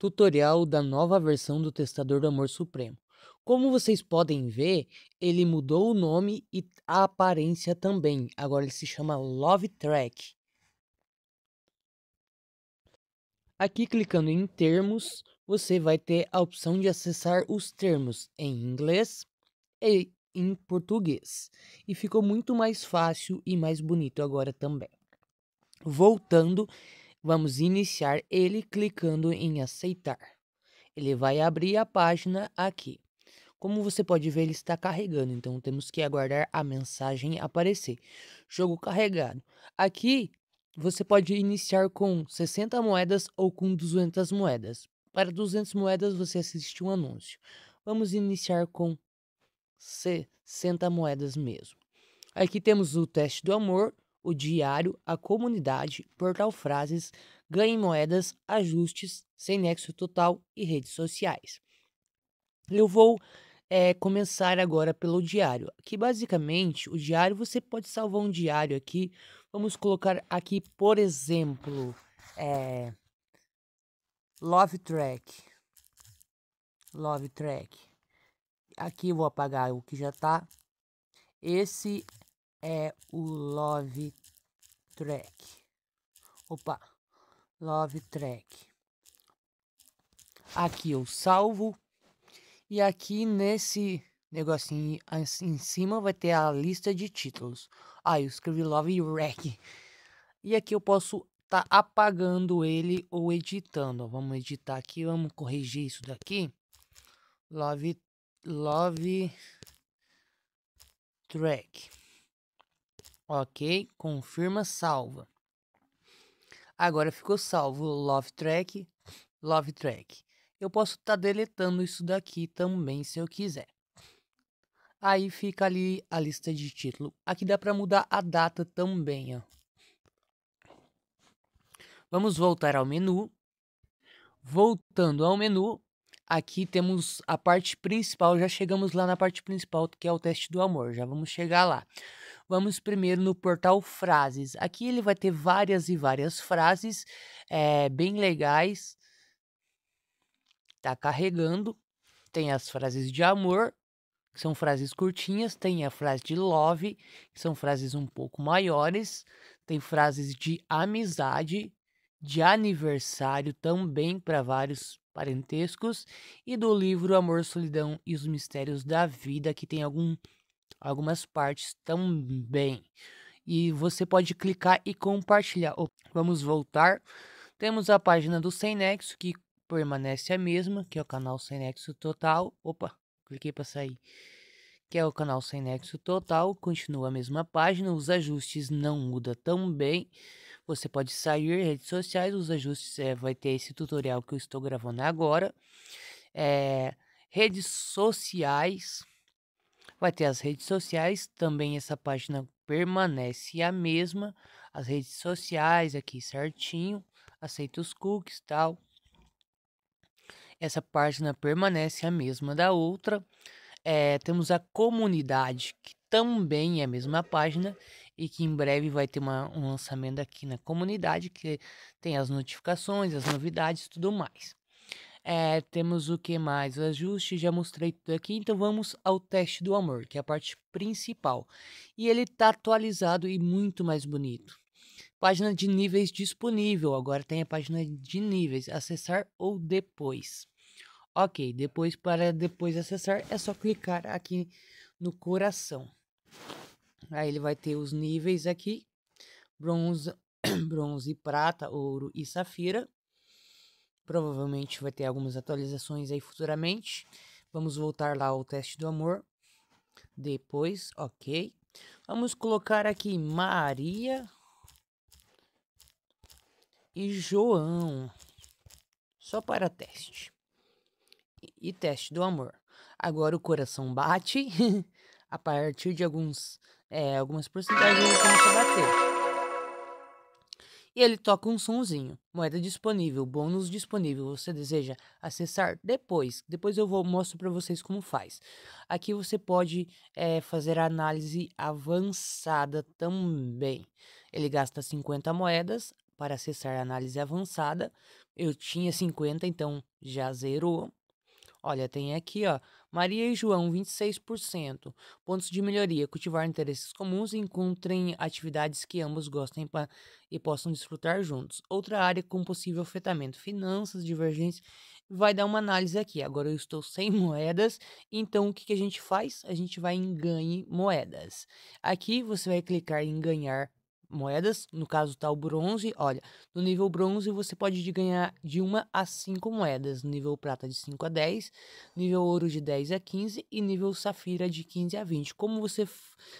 tutorial da nova versão do Testador do Amor Supremo. Como vocês podem ver, ele mudou o nome e a aparência também. Agora ele se chama Love Track. Aqui clicando em termos, você vai ter a opção de acessar os termos em inglês e em português. E ficou muito mais fácil e mais bonito agora também. Voltando, Vamos iniciar ele clicando em aceitar. Ele vai abrir a página aqui. Como você pode ver, ele está carregando, então temos que aguardar a mensagem aparecer. Jogo carregado. Aqui você pode iniciar com 60 moedas ou com 200 moedas. Para 200 moedas você assiste um anúncio. Vamos iniciar com 60 moedas mesmo. Aqui temos o teste do amor, o diário, a comunidade, portal frases, ganhe moedas, ajustes, sem nexo total e redes sociais. Eu vou é, começar agora pelo diário, que basicamente o diário você pode salvar um diário aqui. Vamos colocar aqui, por exemplo, é, Love Track. Love Track. Aqui eu vou apagar o que já está Esse é o Love Track. Opa, Love Track. Aqui eu salvo e aqui nesse negocinho em cima vai ter a lista de títulos. Aí ah, eu escrevi Love Track. E aqui eu posso tá apagando ele ou editando. Vamos editar aqui, vamos corrigir isso daqui. Love, love track. Ok, confirma, salva. Agora ficou salvo Love Track, Love Track. Eu posso estar tá deletando isso daqui também se eu quiser. Aí fica ali a lista de título. Aqui dá para mudar a data também, ó. Vamos voltar ao menu. Voltando ao menu, aqui temos a parte principal. Já chegamos lá na parte principal, que é o teste do amor. Já vamos chegar lá. Vamos primeiro no portal frases. Aqui ele vai ter várias e várias frases é, bem legais. Tá carregando. Tem as frases de amor, que são frases curtinhas. Tem a frase de love, que são frases um pouco maiores. Tem frases de amizade, de aniversário também para vários parentescos e do livro Amor, Solidão e os Mistérios da Vida, que tem algum algumas partes também. E você pode clicar e compartilhar. Vamos voltar. Temos a página do Sem Nexo, que permanece a mesma, que é o canal Sem Nexo Total. Opa, cliquei para sair. Que é o canal Sem Nexo Total, continua a mesma página, os ajustes não mudam também. Você pode sair redes sociais, os ajustes é, vai ter esse tutorial que eu estou gravando agora. É, redes sociais, vai ter as redes sociais, também essa página permanece a mesma, as redes sociais aqui certinho, aceita os cookies tal. Essa página permanece a mesma da outra. É, temos a comunidade, que também é a mesma página e que em breve vai ter uma, um lançamento aqui na comunidade que tem as notificações, as novidades, tudo mais. É, temos o que mais? O ajuste, já mostrei tudo aqui. Então vamos ao teste do amor, que é a parte principal. E ele está atualizado e muito mais bonito. Página de níveis disponível. Agora tem a página de níveis, acessar ou depois. Ok, depois para depois acessar é só clicar aqui no coração. Aí ele vai ter os níveis aqui: bronze, bronze, prata, ouro e safira. Provavelmente vai ter algumas atualizações aí futuramente. Vamos voltar lá ao teste do amor. Depois, ok. Vamos colocar aqui Maria e João. Só para teste. E teste do amor. Agora o coração bate. a partir de alguns, é, algumas porcentagens ele começa a bater e ele toca um sonzinho. Moeda disponível, bônus disponível, você deseja acessar depois. Depois eu vou mostro para vocês como faz. Aqui você pode é, fazer a análise avançada também. Ele gasta 50 moedas para acessar a análise avançada. Eu tinha 50, então já zerou. Olha, tem aqui, ó, Maria e João, 26%. Pontos de melhoria: cultivar interesses comuns e encontrem atividades que ambos gostem e possam desfrutar juntos. Outra área com possível afetamento: finanças, divergências. Vai dar uma análise aqui. Agora eu estou sem moedas, então o que, que a gente faz? A gente vai em ganhe moedas. Aqui você vai clicar em ganhar moedas, no caso tá o bronze, olha, no nível bronze você pode ganhar de 1 a 5 moedas, nível prata de 5 a 10, nível ouro de 10 a 15 e nível safira de 15 a 20. Como você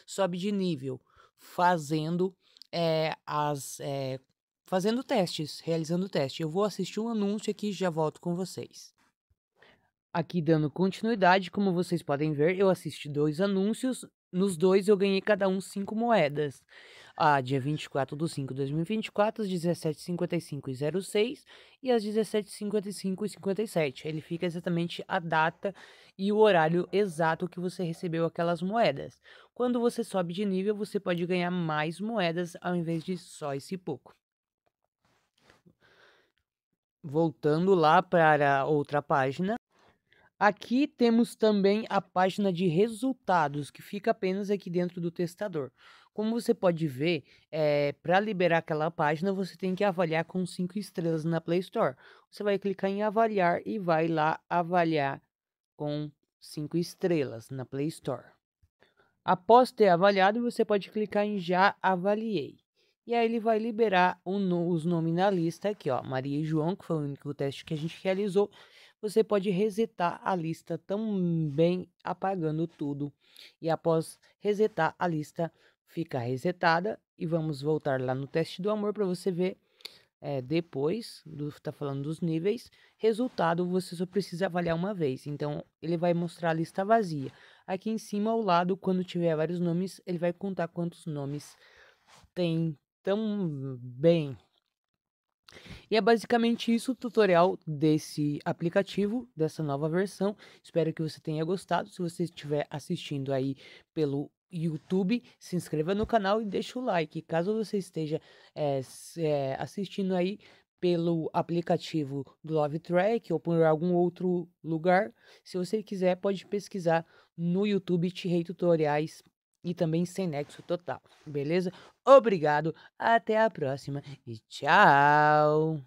sobe de nível? Fazendo é, as... É, fazendo testes, realizando teste. Eu vou assistir um anúncio aqui e já volto com vocês. Aqui dando continuidade, como vocês podem ver, eu assisti dois anúncios nos dois eu ganhei cada um cinco moedas. Ah, dia 24 de 5 de 2024, às 17h55 e 06 e às 17h55 e 57. Ele fica exatamente a data e o horário exato que você recebeu aquelas moedas. Quando você sobe de nível, você pode ganhar mais moedas ao invés de só esse pouco. Voltando lá para outra página. Aqui temos também a página de resultados, que fica apenas aqui dentro do testador. Como você pode ver, é, eh, para liberar aquela página, você tem que avaliar com 5 estrelas na Play Store. Você vai clicar em avaliar e vai lá avaliar com 5 estrelas na Play Store. Após ter avaliado, você pode clicar em Já Avaliei. E aí ele vai liberar os nomes na lista aqui, ó. Maria e João, que foi o único teste que a gente realizou. Você pode resetar a lista também apagando tudo. E após resetar a lista, fica resetada. E vamos voltar lá no teste do amor para você ver é, depois, está falando dos níveis, resultado você só precisa avaliar uma vez. Então, ele vai mostrar a lista vazia. Aqui em cima, ao lado, quando tiver vários nomes, ele vai contar quantos nomes tem também. E é basicamente isso o tutorial desse aplicativo, dessa nova versão. Espero que você tenha gostado. Se você estiver assistindo aí pelo YouTube, se inscreva no canal e deixa o like. Caso você esteja é, é, assistindo aí pelo aplicativo do Love Track ou por algum outro lugar, se você quiser, pode pesquisar no YouTube Tirei Tutoriais e também sem nexo total, beleza? Obrigado, até a próxima e tchau!